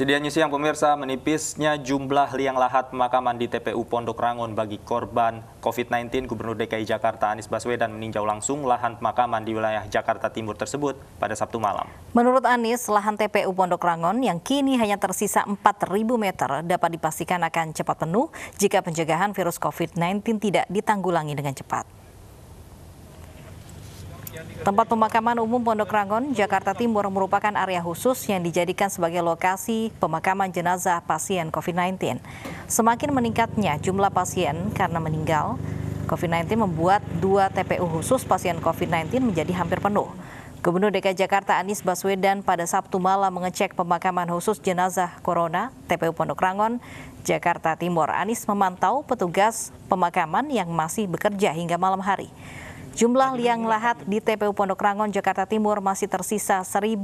Persediaannya siang pemirsa menipisnya jumlah liang lahat pemakaman di TPU Pondok Rangon bagi korban COVID-19 Gubernur DKI Jakarta Anies Baswedan meninjau langsung lahan pemakaman di wilayah Jakarta Timur tersebut pada Sabtu malam. Menurut Anies, lahan TPU Pondok Rangon yang kini hanya tersisa 4.000 meter dapat dipastikan akan cepat penuh jika pencegahan virus COVID-19 tidak ditanggulangi dengan cepat. Tempat pemakaman umum Pondok Rangon, Jakarta Timur merupakan area khusus yang dijadikan sebagai lokasi pemakaman jenazah pasien COVID-19. Semakin meningkatnya jumlah pasien karena meninggal, COVID-19 membuat dua TPU khusus pasien COVID-19 menjadi hampir penuh. Gubernur DKI Jakarta Anies Baswedan pada Sabtu malam mengecek pemakaman khusus jenazah corona TPU Pondok Rangon, Jakarta Timur. Anies memantau petugas pemakaman yang masih bekerja hingga malam hari. Jumlah liang lahat di TPU Pondok Rangon, Jakarta Timur masih tersisa 1.000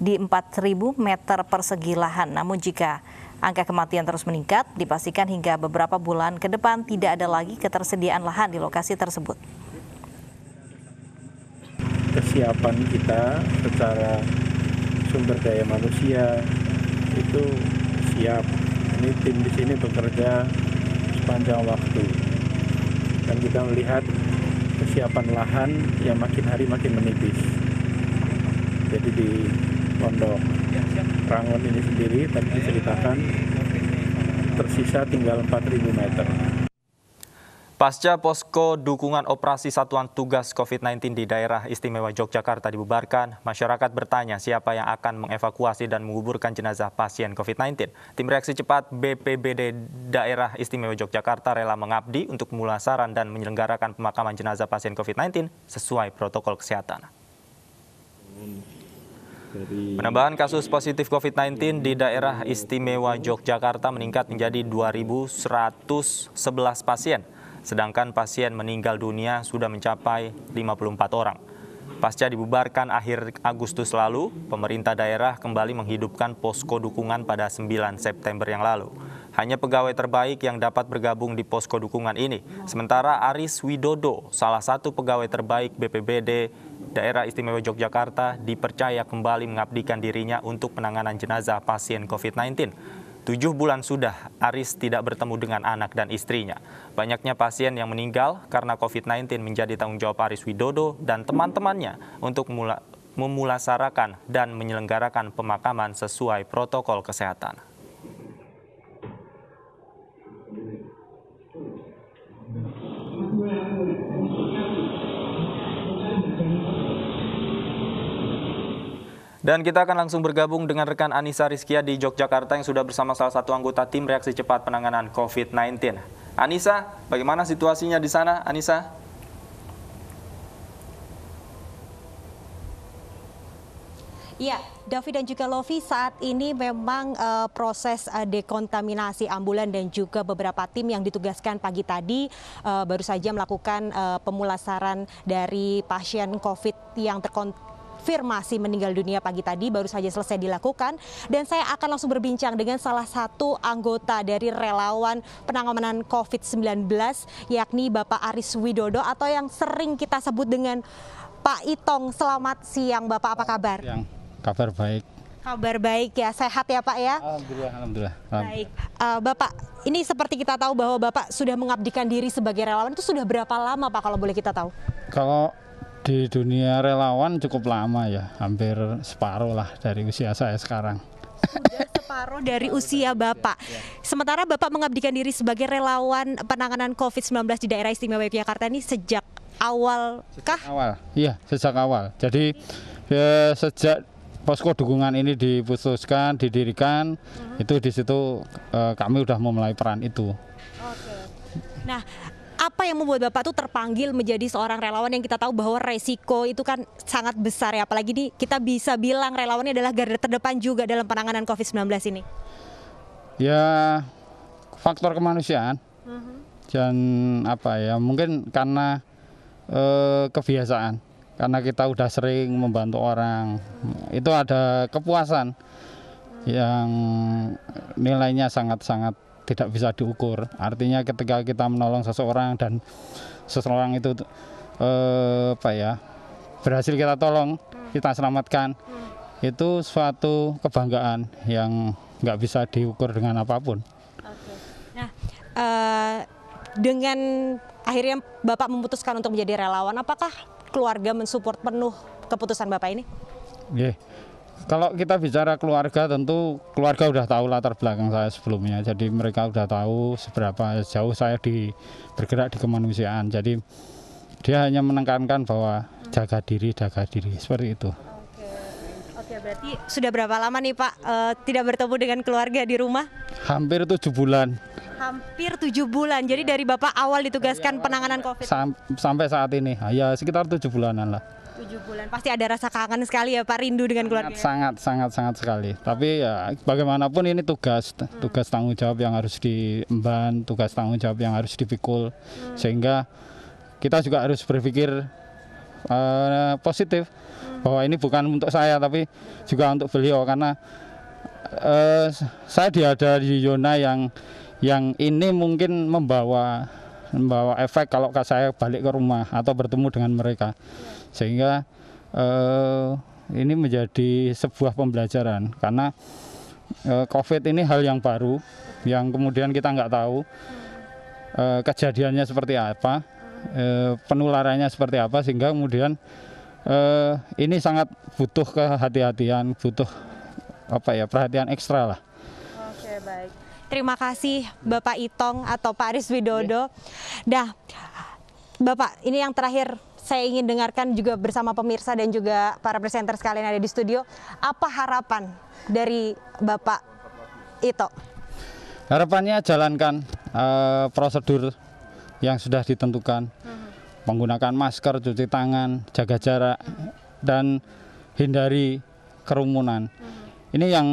di 4.000 meter persegi lahan. Namun jika angka kematian terus meningkat, dipastikan hingga beberapa bulan ke depan tidak ada lagi ketersediaan lahan di lokasi tersebut. Kesiapan kita secara sumber daya manusia itu siap. Ini tim di sini bekerja sepanjang waktu. Dan kita melihat kesiapan lahan yang makin hari makin menipis. Jadi di Pondok Rangon ini sendiri tadi diceritakan tersisa tinggal 4.000 meter. Pasca posko dukungan operasi satuan tugas COVID-19 di daerah istimewa Yogyakarta dibubarkan, masyarakat bertanya siapa yang akan mengevakuasi dan menguburkan jenazah pasien COVID-19. Tim reaksi cepat BPBD daerah istimewa Yogyakarta rela mengabdi untuk pemulasaran dan menyelenggarakan pemakaman jenazah pasien COVID-19 sesuai protokol kesehatan. Penambahan kasus positif COVID-19 di daerah istimewa Yogyakarta meningkat menjadi 2.111 pasien sedangkan pasien meninggal dunia sudah mencapai 54 orang. Pasca dibubarkan akhir Agustus lalu, pemerintah daerah kembali menghidupkan posko dukungan pada 9 September yang lalu. Hanya pegawai terbaik yang dapat bergabung di posko dukungan ini. Sementara Aris Widodo, salah satu pegawai terbaik BPBD Daerah Istimewa Yogyakarta, dipercaya kembali mengabdikan dirinya untuk penanganan jenazah pasien COVID-19. Tujuh bulan sudah Aris tidak bertemu dengan anak dan istrinya. Banyaknya pasien yang meninggal karena COVID-19 menjadi tanggung jawab Aris Widodo dan teman-temannya untuk memulasarakan dan menyelenggarakan pemakaman sesuai protokol kesehatan. Dan kita akan langsung bergabung dengan rekan Anissa Rizkia di Yogyakarta yang sudah bersama salah satu anggota tim reaksi cepat penanganan COVID-19. Anissa, bagaimana situasinya di sana, Anissa? Iya, Davi dan juga Lofi saat ini memang uh, proses uh, dekontaminasi ambulan dan juga beberapa tim yang ditugaskan pagi tadi uh, baru saja melakukan uh, pemulasaran dari pasien COVID yang terkontaminasi terkonfirmasi meninggal dunia pagi tadi baru saja selesai dilakukan dan saya akan langsung berbincang dengan salah satu anggota dari relawan penanganan COVID-19 yakni Bapak Aris Widodo atau yang sering kita sebut dengan Pak Itong. Selamat siang Bapak, apa kabar? Yang kabar baik. Kabar baik ya, sehat ya Pak ya? Alhamdulillah, alhamdulillah. alhamdulillah. Baik, uh, Bapak, ini seperti kita tahu bahwa Bapak sudah mengabdikan diri sebagai relawan itu sudah berapa lama Pak kalau boleh kita tahu? Kalau di dunia relawan cukup lama ya, hampir separuh lah dari usia saya sekarang. separuh dari usia Bapak. Sementara Bapak mengabdikan diri sebagai relawan penanganan COVID-19 di daerah istimewa Yogyakarta ini sejak awal kah? Sejak awal, iya sejak awal. Jadi ya, sejak posko dukungan ini diputuskan, didirikan, uh mhm. -huh. itu di situ eh, kami sudah memulai peran itu. Oke. Okay. Nah, apa yang membuat Bapak tuh terpanggil menjadi seorang relawan yang kita tahu bahwa resiko itu kan sangat besar ya, apalagi nih kita bisa bilang relawannya adalah garda terdepan juga dalam penanganan COVID-19 ini. Ya, faktor kemanusiaan. Uh mm-hmm. -huh. Dan apa ya, mungkin karena eh, kebiasaan. Karena kita udah sering membantu orang. Itu ada kepuasan yang nilainya sangat-sangat tidak bisa diukur. Artinya ketika kita menolong seseorang dan seseorang itu eh, apa ya berhasil kita tolong, kita selamatkan, hmm. itu suatu kebanggaan yang nggak bisa diukur dengan apapun. Oke. Nah, uh, dengan akhirnya Bapak memutuskan untuk menjadi relawan, apakah keluarga mensupport penuh keputusan Bapak ini? Yeah. Kalau kita bicara keluarga tentu keluarga sudah tahu latar belakang saya sebelumnya. Jadi mereka sudah tahu seberapa jauh saya di bergerak di kemanusiaan. Jadi dia hanya menekankan bahwa jaga diri, jaga diri seperti itu. Oke, berarti sudah berapa lama nih Pak uh, tidak bertemu dengan keluarga di rumah? Hampir tujuh bulan. Hampir tujuh bulan. Jadi iya. dari Bapak awal ditugaskan penanganan COVID? Sam sampai saat ini, ya sekitar tujuh bulanan lah tujuh bulan pasti ada rasa kangen sekali ya Pak rindu dengan keluarga sangat sangat sangat sekali tapi ya bagaimanapun ini tugas hmm. tugas tanggung jawab yang harus diemban tugas tanggung jawab yang harus dipikul hmm. sehingga kita juga harus berpikir uh, positif hmm. bahwa ini bukan untuk saya tapi juga untuk beliau karena uh, saya diada di zona yang yang ini mungkin membawa membawa efek kalau saya balik ke rumah atau bertemu dengan mereka sehingga eh, ini menjadi sebuah pembelajaran karena eh, COVID ini hal yang baru yang kemudian kita nggak tahu eh, kejadiannya seperti apa eh, penularannya seperti apa sehingga kemudian eh, ini sangat butuh kehati-hatian butuh apa ya perhatian ekstra lah Terima kasih Bapak Itong atau Pak Aris Widodo. Dah, iya. Bapak, ini yang terakhir saya ingin dengarkan juga bersama pemirsa dan juga para presenter sekalian ada di studio. Apa harapan dari Bapak Ito? Harapannya jalankan uh, prosedur yang sudah ditentukan, hmm. menggunakan masker, cuci tangan, jaga jarak, hmm. dan hindari kerumunan. Hmm ini yang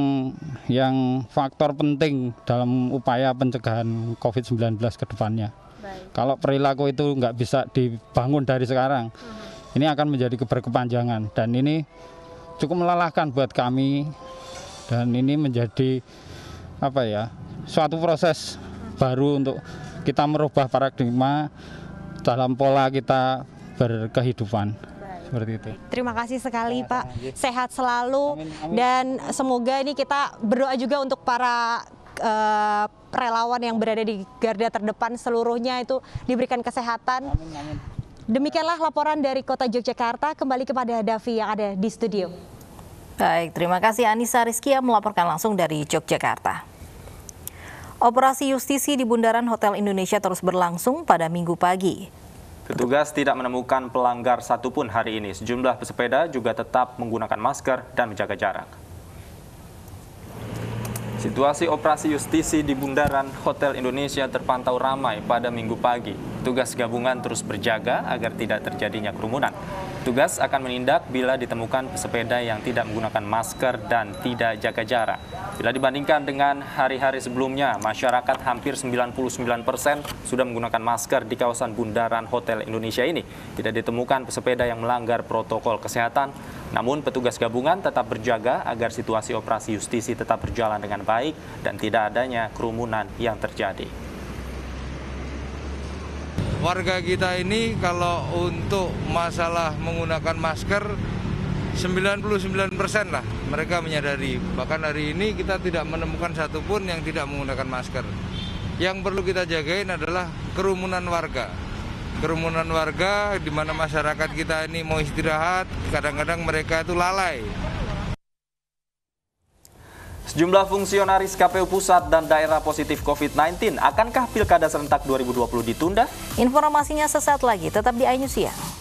yang faktor penting dalam upaya pencegahan COVID-19 ke depannya. Kalau perilaku itu nggak bisa dibangun dari sekarang, hmm. ini akan menjadi keberkepanjangan dan ini cukup melelahkan buat kami dan ini menjadi apa ya suatu proses baru untuk kita merubah paradigma dalam pola kita berkehidupan seperti itu. Terima kasih sekali iya, Pak, iya. sehat selalu amin, amin. dan semoga ini kita berdoa juga untuk para uh, relawan yang berada di garda terdepan seluruhnya itu diberikan kesehatan. Amin, amin. Demikianlah laporan dari Kota Yogyakarta kembali kepada Davi yang ada di studio. Baik, terima kasih Anissa yang melaporkan langsung dari Yogyakarta. Operasi justisi di Bundaran Hotel Indonesia terus berlangsung pada minggu pagi. Petugas tidak menemukan pelanggar satupun hari ini. Sejumlah pesepeda juga tetap menggunakan masker dan menjaga jarak. Situasi operasi justisi di Bundaran Hotel Indonesia terpantau ramai pada minggu pagi. Petugas gabungan terus berjaga agar tidak terjadinya kerumunan. Tugas akan menindak bila ditemukan pesepeda yang tidak menggunakan masker dan tidak jaga jarak. Bila dibandingkan dengan hari-hari sebelumnya, masyarakat hampir 99 persen sudah menggunakan masker di kawasan bundaran Hotel Indonesia ini. Tidak ditemukan pesepeda yang melanggar protokol kesehatan, namun petugas gabungan tetap berjaga agar situasi operasi justisi tetap berjalan dengan baik dan tidak adanya kerumunan yang terjadi warga kita ini kalau untuk masalah menggunakan masker 99% lah mereka menyadari. Bahkan hari ini kita tidak menemukan satupun yang tidak menggunakan masker. Yang perlu kita jagain adalah kerumunan warga. Kerumunan warga di mana masyarakat kita ini mau istirahat, kadang-kadang mereka itu lalai Sejumlah fungsionaris KPU pusat dan daerah positif COVID-19, akankah pilkada serentak 2020 ditunda? Informasinya sesaat lagi, tetap di iNews Siang. Ya.